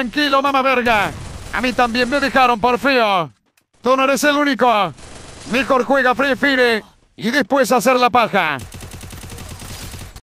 Tranquilo, mama verga. A mí también me dejaron por feo. Tú no eres el único. Mejor juega Free Fire y después hacer la paja.